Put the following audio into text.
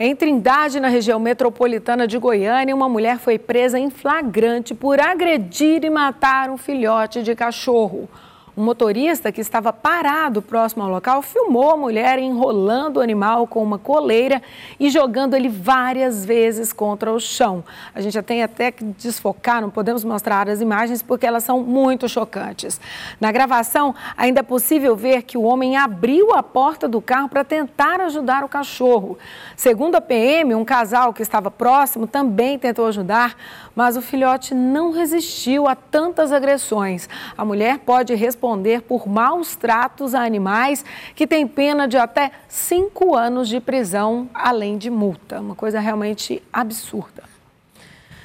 Em Trindade, na região metropolitana de Goiânia, uma mulher foi presa em flagrante por agredir e matar um filhote de cachorro. Um motorista que estava parado próximo ao local filmou a mulher enrolando o animal com uma coleira e jogando ele várias vezes contra o chão. A gente já tem até que desfocar, não podemos mostrar as imagens porque elas são muito chocantes. Na gravação, ainda é possível ver que o homem abriu a porta do carro para tentar ajudar o cachorro. Segundo a PM, um casal que estava próximo também tentou ajudar, mas o filhote não resistiu a tantas agressões. A mulher pode responder responder por maus tratos a animais, que tem pena de até cinco anos de prisão, além de multa. Uma coisa realmente absurda.